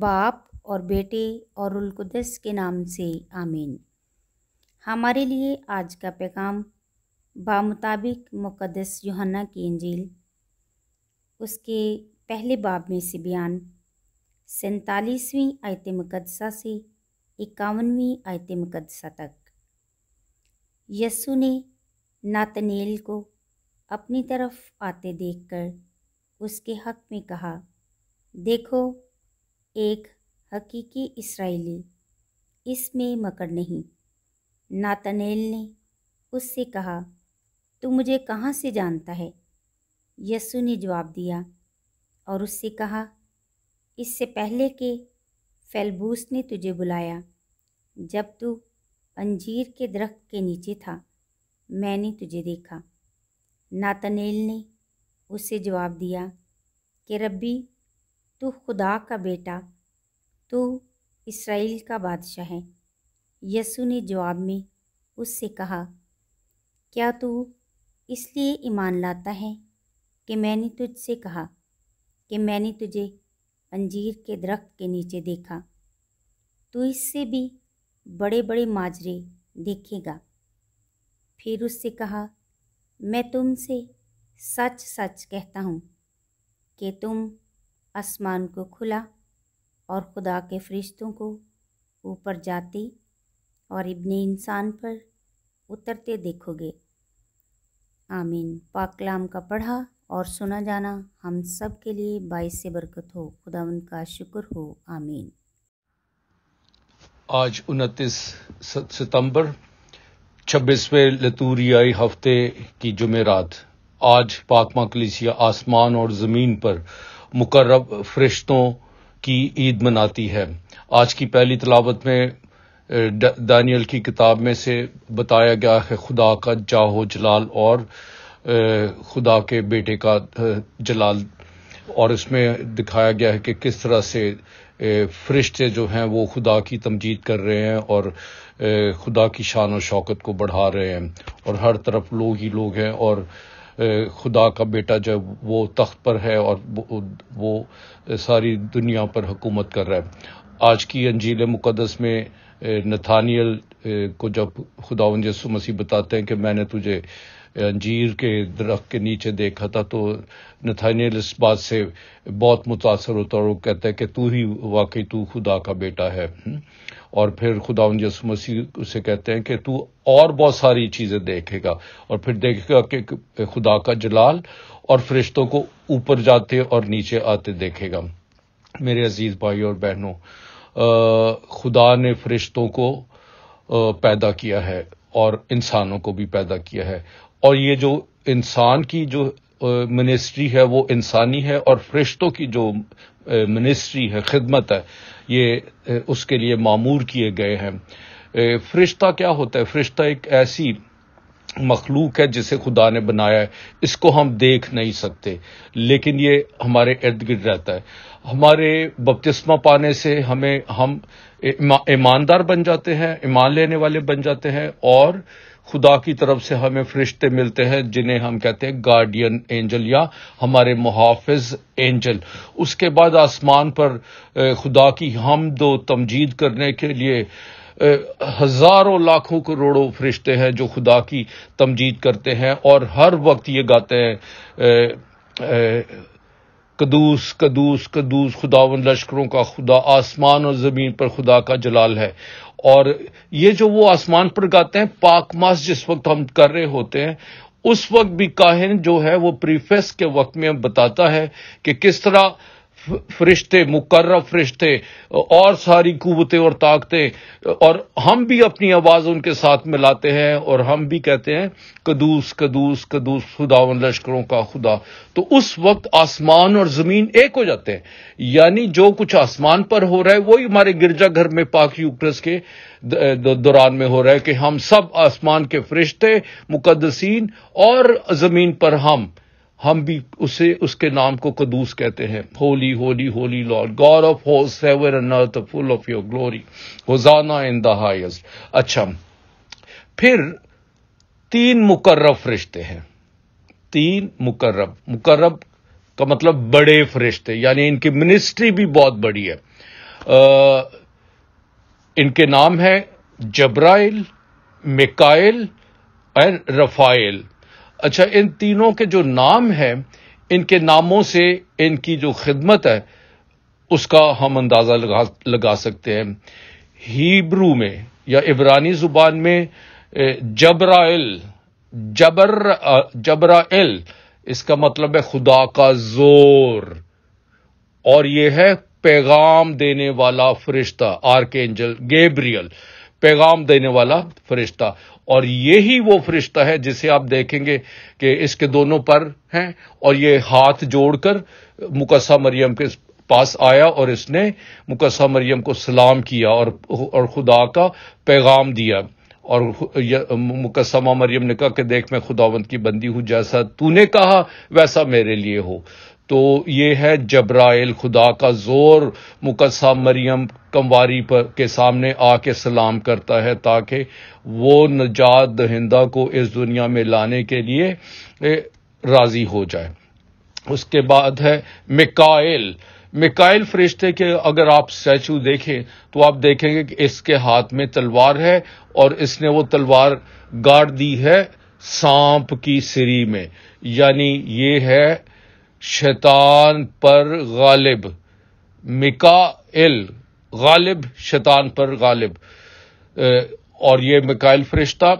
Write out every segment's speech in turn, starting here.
बाप और बेटे और उलकुदस के नाम से आमीन हमारे लिए आज का पैगाम बामुताबिक मुक़दस योहन्ना की इंजील उसके पहले बाब में से बयान सैतालीसवीं आयत मुकदसा से इक्यावनवीं आयत मुकदसा तक यस्सु ने नातनेल को अपनी तरफ आते देखकर उसके हक में कहा देखो एक हकीकी इसराइली इसमें मकर नहीं नातनेल ने उससे कहा तू मुझे कहाँ से जानता है यसु ने जवाब दिया और उससे कहा इससे पहले के फेलबूस ने तुझे बुलाया जब तू अंजीर के दरख्त के नीचे था मैंने तुझे देखा नातनेल ने उससे जवाब दिया कि रब्बी तू खुदा का बेटा तू इसराइल का बादशाह है यसु ने जवाब में उससे कहा क्या तू इसलिए ईमान लाता है कि मैंने तुझसे कहा कि मैंने तुझे अंजीर के दरख्त के नीचे देखा तू इससे भी बड़े बड़े माजरे देखेगा फिर उससे कहा मैं तुमसे सच सच कहता हूँ कि तुम आसमान को खुला और खुदा के फरिश्तों को ऊपर जाते और इब्ने इंसान पर उतरते देखोगे आमीन पाकलाम का पढ़ा और सुना जाना हम सब के लिए बाईस से बरकत हो खुदा उनका शुक्र हो आमीन आज उनतीस सितंबर छब्बीसवें लतूरियाई हफ्ते की जुमेरात आज पाकमा कलिसिया आसमान और ज़मीन पर मुकर्रब फरिश्तों की ईद मनाती है आज की पहली तलावत में दानियल की किताब में से बताया गया है खुदा का जाहो जलाल और खुदा के बेटे का जलाल और इसमें दिखाया गया है कि किस तरह से फरिश्ते जो हैं वो खुदा की तमजीद कर रहे हैं और खुदा की शान और शौकत को बढ़ा रहे हैं और हर तरफ लोग ही लोग हैं और खुदा का बेटा जब वो तख्त पर है और वो, सारी दुनिया पर हुकूमत कर रहा है आज की अंजील मुकदस में नथानियल को जब खुदा यसु मसीह बताते हैं कि मैंने तुझे अंजीर के दरख्त के नीचे देखा था तो नथानियल इस बात से बहुत मुतासर होता और वो कहता है कि तू ही वाकई तू खुदा का बेटा है हम्म। और फिर खुदा यसु मसीह उसे कहते हैं कि तू और बहुत सारी चीज़ें देखेगा और फिर देखेगा कि खुदा का जलाल और फरिश्तों को ऊपर जाते और नीचे आते देखेगा मेरे अजीज भाई और बहनों खुदा ने फरिश्तों को पैदा किया है और इंसानों को भी पैदा किया है और ये जो इंसान की जो मिनिस्ट्री है वो इंसानी है और फरिश्तों की जो मिनिस्ट्री है खिदमत है ये उसके लिए मामूर किए गए हैं फरिश्ता क्या होता है फरिश्ता एक ऐसी मखलूक है जिसे खुदा ने बनाया है इसको हम देख नहीं सकते लेकिन ये हमारे इर्द गिर्द रहता है हमारे बपतिस्मा पाने से हमें हम ईमानदार बन जाते हैं ईमान लेने वाले बन जाते हैं और खुदा की तरफ से हमें फरिश्ते मिलते हैं जिन्हें हम कहते हैं गार्डियन एंजल या हमारे मुहाफिज एंजल उसके बाद आसमान पर खुदा की हम दो तमजीद करने के लिए हजारों लाखों करोड़ों फरिश्ते हैं जो खुदा की तमजीद करते हैं और हर वक्त ये गाते हैं कदूस कदूस कदूस खुदावन लश्करों का खुदा आसमान और ज़मीन पर खुदा का जलाल है और ये जो वो आसमान पर गाते हैं पाक मास जिस वक्त हम कर रहे होते हैं उस वक्त भी काहिन जो है वो प्रीफेस के वक्त में बताता है कि किस तरह फरिश्ते मुकर फरिश्ते और सारी कुवतें और ताकतें और हम भी अपनी आवाज़ उनके साथ में लाते हैं और हम भी कहते हैं कदूस कदूस कदूस खुदावन लश्करों का खुदा तो उस वक्त आसमान और ज़मीन एक हो जाते हैं यानी जो कुछ आसमान पर हो रहा है वही हमारे गिरजाघर में पाक यूक्रस के दौरान में हो रहा है कि हम सब आसमान के फरिश्ते मुकदसिन और ज़मीन पर हम हम भी उसे उसके नाम को कदूस कहते हैं holy holy holy Lord God of host heaven and earth full of your glory hosanna in the highest अच्छा फिर तीन मुकर्रब फरिश्ते हैं तीन मुकर्रब मुकर्रब का मतलब बड़े फरिश्ते यानी इनकी मिनिस्ट्री भी बहुत बड़ी है आ, इनके नाम है जब्राइल मिकाइल एंड रफाइल अच्छा इन तीनों के जो नाम हैं इनके नामों से इनकी जो खिदमत है उसका हम अंदाज़ा लगा लगा सकते हैं हीब्रू में या इब्रानी जुबान में जबराइल जबर जबराइल इसका मतलब है खुदा का जोर और यह है पैगाम देने वाला फरिश्ता आर्क एंजल गेब्रियल पैगाम देने वाला फरिश्ता और यही वो फरिश्ता है जिसे आप देखेंगे कि इसके दोनों पर हैं और ये हाथ जोड़कर मुकस्सा मरियम के पास आया और इसने मुकस्सा मरियम को सलाम किया और और खुदा का पैगाम दिया और मुकसमा मरियम ने कहा कि देख मैं खुदावंत की बंदी हूं जैसा तूने कहा वैसा मेरे लिए हो तो ये है जबराइल खुदा का जोर मुकसा मरियम कमवारी पर के सामने आके सलाम करता है ताकि वो नजात दहिंदा को इस दुनिया में लाने के लिए राजी हो जाए उसके बाद है मिकाइल मिकाइल फरिश्ते के अगर आप स्टैचू देखें तो आप देखेंगे कि इसके हाथ में तलवार है और इसने वो तलवार गाड़ दी है सांप की सिरी में यानी ये है शैतान पर गालिब मिकाइल गालिब शैतान पर गालिब और ये मिकाइल फरिश्ता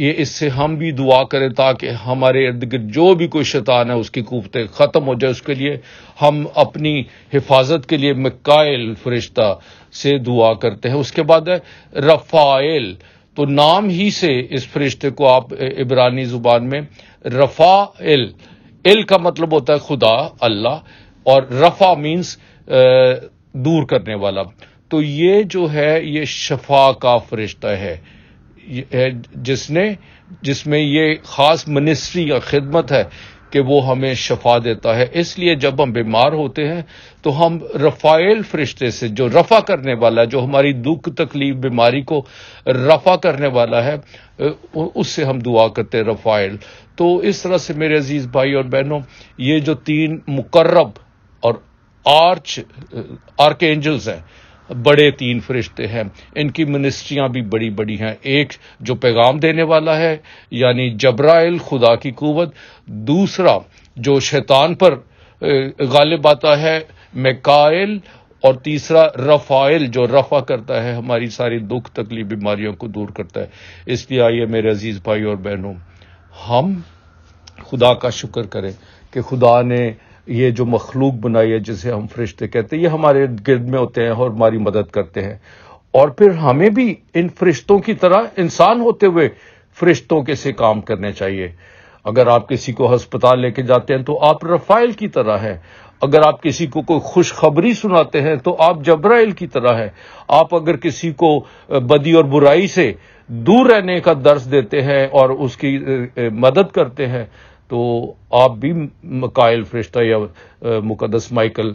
ये इससे हम भी दुआ करें ताकि हमारे इर्द गिर्द जो भी कोई शैतान है उसकी कुतें ख़त्म हो जाए उसके लिए हम अपनी हिफाजत के लिए मिकाइल फरिश्ता से दुआ करते हैं उसके बाद है रफ़ाइल तो नाम ही से इस फरिश्ते को आप इबरानी जुबान में रफ़ा इल इल का मतलब होता है खुदा अल्लाह और रफ़ा मीन्स दूर करने वाला तो ये जो है ये शफा का फरिश्ता है जिसने जिसमें ये ख़ास मिनिस्ट्री या ख़िदमत है कि वो हमें शफा देता है इसलिए जब हम बीमार होते हैं तो हम रफ़ाइल फरिश्ते से जो रफ़ा करने वाला जो हमारी दुख तकलीफ बीमारी को रफ़ा करने वाला है उससे हम दुआ करते हैं रफ़ाइल तो इस तरह से मेरे अजीज़ भाई और बहनों ये जो तीन मुकर्रब और आर्च आर्क एंजल्स हैं बड़े तीन फरिश्ते हैं इनकी मिनिस्ट्रियां भी बड़ी बड़ी हैं एक जो पैगाम देने वाला है यानी जबराइल खुदा की कुवत दूसरा जो शैतान पर गालिब आता है मेकाइल और तीसरा रफाइल जो रफा करता है हमारी सारी दुख तकलीफ बीमारियों को दूर करता है इसलिए आइए मेरे अजीज भाई और बहनों हम खुदा का शुक्र करें कि खुदा ने ये जो मखलूक बनाई है जिसे हम फरिश्ते कहते हैं ये हमारे गिर्द में होते हैं और हमारी मदद करते हैं और फिर हमें भी इन फरिश्तों की तरह इंसान होते हुए फरिश्तों के से काम करने चाहिए अगर आप किसी को अस्पताल लेके जाते हैं तो आप रफाइल की तरह है अगर आप किसी को कोई खुशखबरी सुनाते हैं तो आप जबराइल की तरह है आप अगर किसी को बदी और बुराई से दूर रहने का दर्ज देते हैं और उसकी मदद करते हैं तो आप भी मकायल फरिश्ता या मुकदस माइकल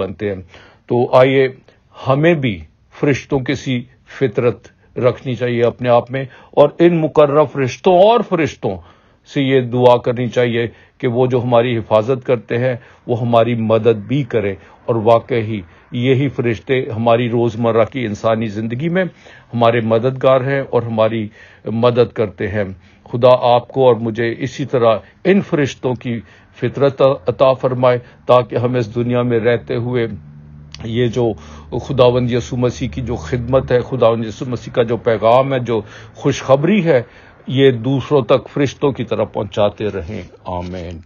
बनते हैं तो आइए हमें भी फरिश्तों की सी फितरत रखनी चाहिए अपने आप में और इन मुकर्र फरिश्तों और फरिश्तों से ये दुआ करनी चाहिए कि वो जो हमारी हिफाजत करते हैं वो हमारी मदद भी करें और वाकई यही फरिश्ते हमारी रोज़मर्रा की इंसानी ज़िंदगी में हमारे मददगार हैं और हमारी मदद करते हैं खुदा आपको और मुझे इसी तरह इन फरिश्तों की फितरत अता फरमाए ताकि हम इस दुनिया में रहते हुए ये जो खुदावंद यसु मसीह की जो खिदमत है खुदावंद यसु मसीह का जो पैगाम है जो खुशखबरी है ये दूसरों तक फरिश्तों की तरह पहुंचाते रहें आमेन